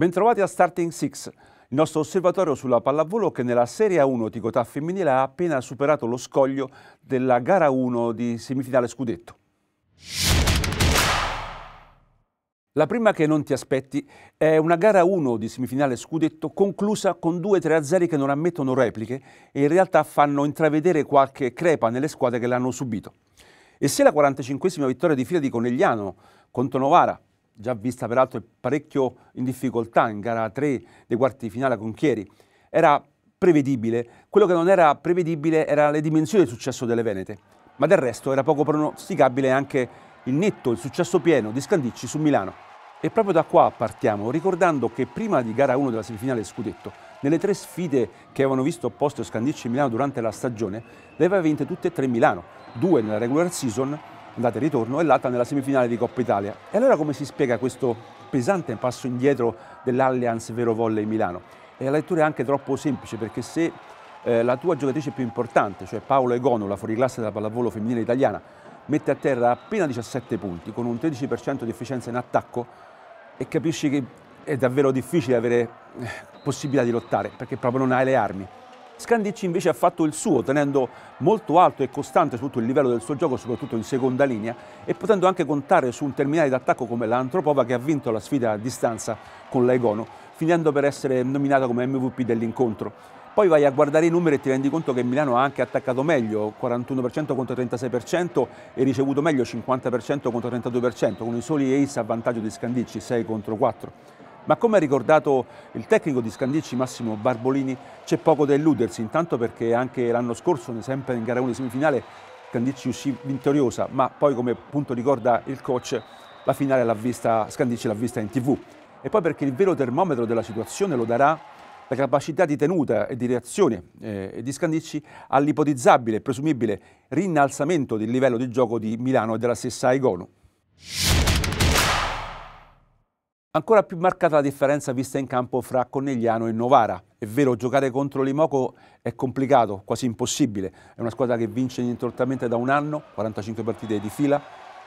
Bentrovati a Starting Six, il nostro osservatorio sulla pallavolo che nella Serie 1 Ticotà femminile ha appena superato lo scoglio della gara 1 di semifinale scudetto. La prima che non ti aspetti è una gara 1 di semifinale scudetto conclusa con 2 3-0 che non ammettono repliche e in realtà fanno intravedere qualche crepa nelle squadre che l'hanno subito. E se la 45esima vittoria di fila di Conegliano contro Novara già vista peraltro parecchio in difficoltà in gara 3 dei quarti di finale con Chieri, era prevedibile. Quello che non era prevedibile era le dimensioni del successo delle Venete, ma del resto era poco pronosticabile anche il netto, il successo pieno di Scandicci su Milano. E proprio da qua partiamo, ricordando che prima di gara 1 della semifinale Scudetto, nelle tre sfide che avevano visto opposte Scandicci e Milano durante la stagione, le aveva vinte tutte e tre Milano, due nella regular season andata e ritorno, e l'altra nella semifinale di Coppa Italia. E allora come si spiega questo pesante passo indietro dell'Allianz Vero Volley Milano? E la lettura è anche troppo semplice, perché se eh, la tua giocatrice più importante, cioè Paolo Egonu, la fuoriclasse della pallavolo femminile italiana, mette a terra appena 17 punti, con un 13% di efficienza in attacco, e capisci che è davvero difficile avere eh, possibilità di lottare, perché proprio non hai le armi. Scandicci invece ha fatto il suo, tenendo molto alto e costante tutto il livello del suo gioco, soprattutto in seconda linea, e potendo anche contare su un terminale d'attacco come l'Antropova che ha vinto la sfida a distanza con l'Aigono, finendo per essere nominata come MVP dell'incontro. Poi vai a guardare i numeri e ti rendi conto che Milano ha anche attaccato meglio, 41% contro 36% e ricevuto meglio 50% contro 32%, con i soli ace a vantaggio di Scandicci, 6 contro 4. Ma come ha ricordato il tecnico di Scandicci Massimo Barbolini, c'è poco da illudersi, intanto perché anche l'anno scorso, sempre in gara 1 semifinale, Scandicci uscì vittoriosa, ma poi come appunto ricorda il coach, la finale l'ha vista, Scandicci l'ha vista in tv. E poi perché il vero termometro della situazione lo darà la capacità di tenuta e di reazione eh, di Scandicci all'ipotizzabile e presumibile rinnalzamento del livello di gioco di Milano e della stessa Aigono. Ancora più marcata la differenza vista in campo fra Conegliano e Novara. È vero, giocare contro l'Imoco è complicato, quasi impossibile. È una squadra che vince ininterrottamente da un anno, 45 partite di fila,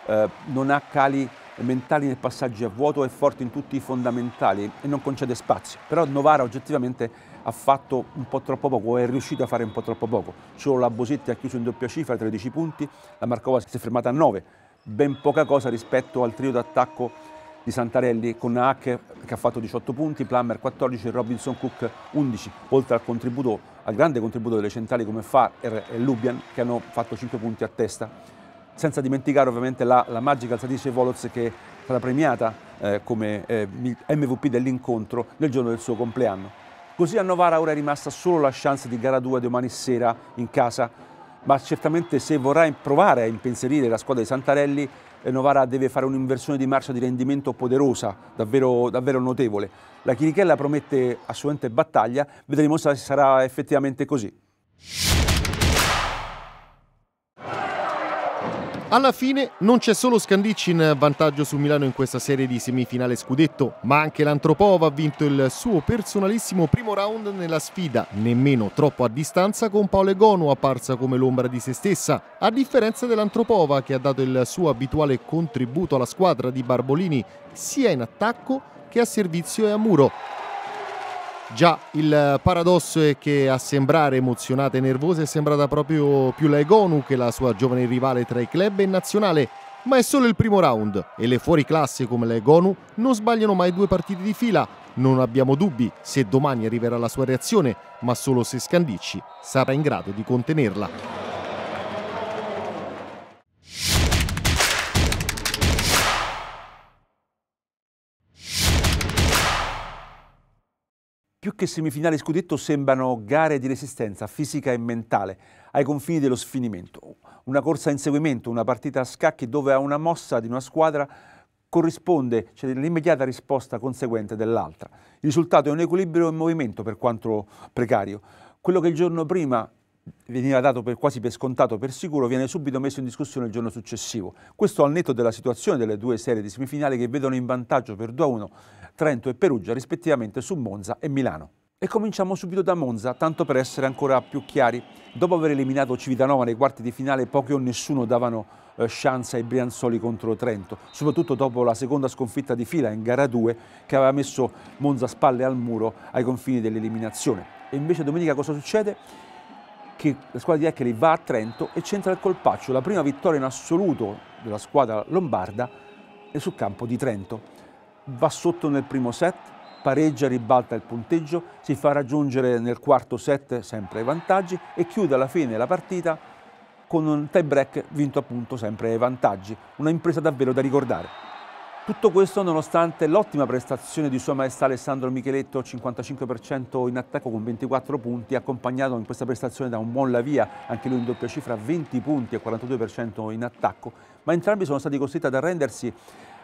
eh, non ha cali mentali nel passaggio a vuoto, è forte in tutti i fondamentali e non concede spazi. Però Novara oggettivamente ha fatto un po' troppo poco, è riuscito a fare un po' troppo poco. Solo la Bosetti ha chiuso in doppia cifra, 13 punti, la Marcova si è fermata a 9. Ben poca cosa rispetto al trio d'attacco di Santarelli con Hack che ha fatto 18 punti, Plummer 14 e Robinson Cook 11, oltre al, contributo, al grande contributo delle centrali come Farr e Lubian che hanno fatto 5 punti a testa. Senza dimenticare ovviamente la, la magica alzatrice Voloz che è stata premiata eh, come eh, MVP dell'incontro nel giorno del suo compleanno. Così a Novara ora è rimasta solo la chance di gara 2 domani sera in casa ma certamente se vorrà provare a impensierire la squadra di Santarelli, eh, Novara deve fare un'inversione di marcia di rendimento poderosa, davvero, davvero notevole. La Chirichella promette assolutamente battaglia, vedremo se sarà effettivamente così. Alla fine non c'è solo Scandicci in vantaggio su Milano in questa serie di semifinale scudetto, ma anche l'Antropova ha vinto il suo personalissimo primo round nella sfida, nemmeno troppo a distanza con Paolo Gonu apparsa come l'ombra di se stessa, a differenza dell'Antropova che ha dato il suo abituale contributo alla squadra di Barbolini sia in attacco che a servizio e a muro. Già, il paradosso è che a sembrare emozionata e nervosa è sembrata proprio più la Egonu che la sua giovane rivale tra i club e nazionale, ma è solo il primo round e le fuoriclasse come la Egonu non sbagliano mai due partite di fila. Non abbiamo dubbi se domani arriverà la sua reazione, ma solo se Scandicci sarà in grado di contenerla. più che semifinali scudetto sembrano gare di resistenza fisica e mentale ai confini dello sfinimento. Una corsa a inseguimento, una partita a scacchi dove a una mossa di una squadra corrisponde, cioè l'immediata risposta conseguente dell'altra. Il risultato è un equilibrio in movimento per quanto precario. Quello che il giorno prima veniva dato per, quasi per scontato per sicuro, viene subito messo in discussione il giorno successivo. Questo al netto della situazione delle due serie di semifinali che vedono in vantaggio per 2-1 Trento e Perugia, rispettivamente su Monza e Milano. E cominciamo subito da Monza, tanto per essere ancora più chiari. Dopo aver eliminato Civitanova nei quarti di finale, pochi o nessuno davano eh, chance ai Brianzoli contro Trento, soprattutto dopo la seconda sconfitta di fila in gara 2 che aveva messo Monza spalle al muro ai confini dell'eliminazione. E invece domenica cosa succede? che la squadra di Echeli va a Trento e c'entra il colpaccio, la prima vittoria in assoluto della squadra lombarda è sul campo di Trento. Va sotto nel primo set, pareggia, ribalta il punteggio, si fa raggiungere nel quarto set sempre ai vantaggi e chiude alla fine la partita con un tie break vinto appunto sempre ai vantaggi. Una impresa davvero da ricordare. Tutto questo nonostante l'ottima prestazione di Sua Maestà Alessandro Micheletto, 55% in attacco con 24 punti, accompagnato in questa prestazione da un buon Lavia, anche lui in doppia cifra, 20 punti e 42% in attacco, ma entrambi sono stati costretti ad arrendersi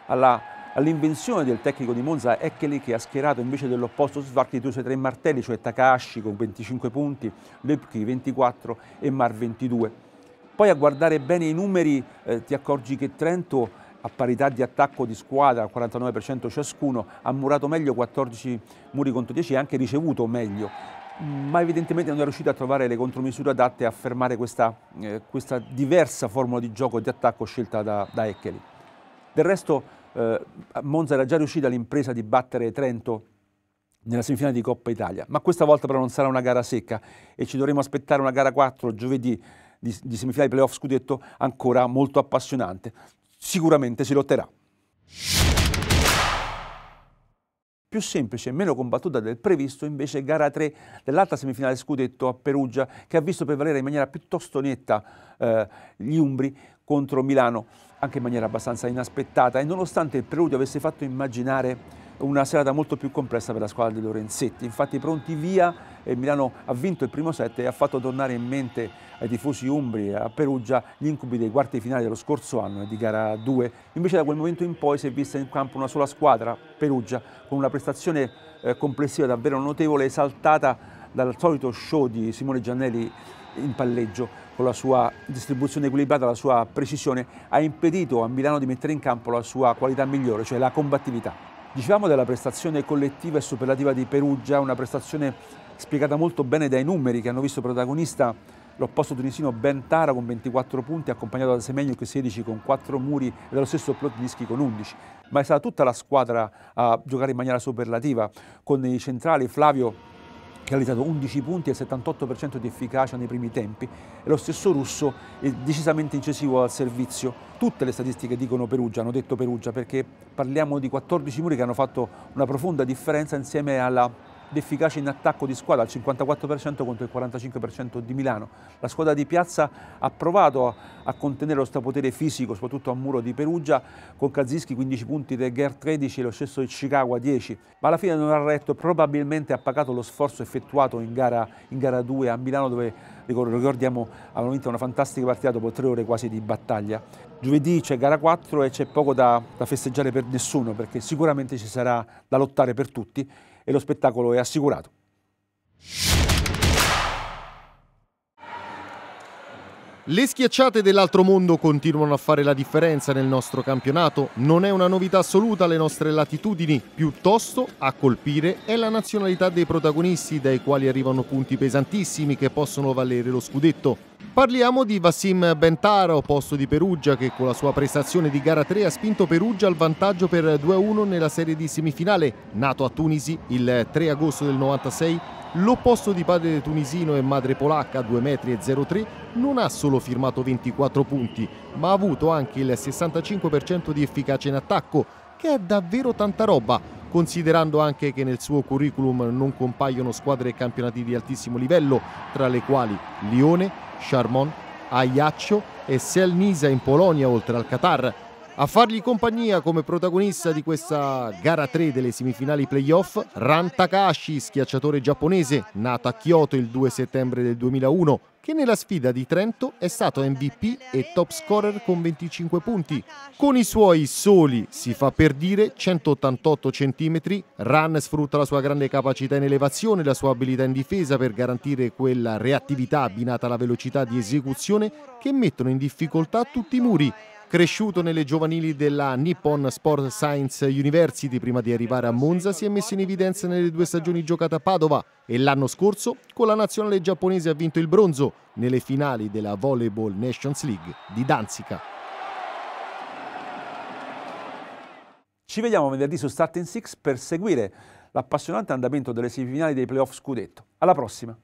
all'invenzione del tecnico di Monza Eccheli che ha schierato invece dell'opposto Svarti i due suoi tre martelli, cioè Takahashi con 25 punti, Lepki 24 e Mar 22. Poi a guardare bene i numeri eh, ti accorgi che Trento a parità di attacco di squadra al 49% ciascuno, ha murato meglio 14 muri contro 10 e anche ricevuto meglio, ma evidentemente non è riuscito a trovare le contromisure adatte a fermare questa, eh, questa diversa formula di gioco e di attacco scelta da, da Echeli. Del resto eh, Monza era già riuscita all'impresa di battere Trento nella semifinale di Coppa Italia, ma questa volta però non sarà una gara secca e ci dovremo aspettare una gara 4 giovedì di, di semifinale playoff scudetto ancora molto appassionante sicuramente si lotterà. Più semplice e meno combattuta del previsto invece gara 3 dell'altra semifinale scudetto a Perugia che ha visto prevalere in maniera piuttosto netta eh, gli Umbri contro Milano, anche in maniera abbastanza inaspettata e nonostante il Perugia avesse fatto immaginare una serata molto più complessa per la squadra di Lorenzetti. Infatti pronti via, eh, Milano ha vinto il primo set e ha fatto tornare in mente ai tifosi umbri e a Perugia gli incubi dei quarti finali dello scorso anno di gara 2. Invece da quel momento in poi si è vista in campo una sola squadra, Perugia, con una prestazione eh, complessiva davvero notevole, esaltata dal solito show di Simone Giannelli in palleggio con la sua distribuzione equilibrata, la sua precisione, ha impedito a Milano di mettere in campo la sua qualità migliore, cioè la combattività. Dicevamo della prestazione collettiva e superlativa di Perugia, una prestazione spiegata molto bene dai numeri che hanno visto protagonista l'opposto tunisino Ben Tara con 24 punti, accompagnato da Semegno che 16 con 4 muri e dallo stesso Plotnischi con 11. Ma è stata tutta la squadra a giocare in maniera superlativa, con i centrali Flavio che ha realizzato 11 punti e 78% di efficacia nei primi tempi e lo stesso russo è decisamente incisivo al servizio. Tutte le statistiche dicono Perugia, hanno detto Perugia perché parliamo di 14 muri che hanno fatto una profonda differenza insieme alla d'efficacia in attacco di squadra, al 54% contro il 45% di Milano. La squadra di Piazza ha provato a, contenere lo strapotere fisico, soprattutto a muro di Perugia, con Kaziski 15 punti, De Gher 13 e lo stesso di Ichikawa 10, ma alla fine non ha retto, probabilmente ha pagato lo sforzo effettuato in gara, in gara 2 a Milano dove ricordiamo avevano vinto una fantastica partita dopo tre ore quasi di battaglia. Giovedì c'è gara 4 e c'è poco da, da festeggiare per nessuno perché sicuramente ci sarà da lottare per tutti e lo spettacolo è assicurato. Le schiacciate dell'altro mondo continuano a fare la differenza nel nostro campionato, non è una novità assoluta alle nostre latitudini, piuttosto a colpire è la nazionalità dei protagonisti dai quali arrivano punti pesantissimi che possono valere lo scudetto. Parliamo di Vassim Bentaro, posto di Perugia, che con la sua prestazione di gara 3 ha spinto Perugia al vantaggio per 2-1 nella serie di semifinale. Nato a Tunisi il 3 agosto del 96, l'opposto di padre tunisino e madre polacca a 2,03 m non ha solo firmato 24 punti, ma ha avuto anche il 65% di efficacia in attacco, che è davvero tanta roba considerando anche che nel suo curriculum non compaiono squadre e campionati di altissimo livello, tra le quali Lione, Charmont, Ajaccio e Selnisa in Polonia, oltre al Qatar, a fargli compagnia come protagonista di questa gara 3 delle semifinali playoff, Ran Takashi, schiacciatore giapponese, nato a Kyoto il 2 settembre del 2001, che nella sfida di Trento è stato MVP e top scorer con 25 punti. Con i suoi soli, si fa per dire, 188 cm, Ran sfrutta la sua grande capacità in elevazione e la sua abilità in difesa per garantire quella reattività abbinata alla velocità di esecuzione che mettono in difficoltà tutti i muri, Cresciuto nelle giovanili della Nippon Sport Science University prima di arrivare a Monza, si è messo in evidenza nelle due stagioni giocate a Padova e l'anno scorso con la nazionale giapponese ha vinto il bronzo nelle finali della Volleyball Nations League di Danzica. Ci vediamo venerdì su Starting Six per seguire l'appassionante andamento delle semifinali dei playoff scudetto. Alla prossima!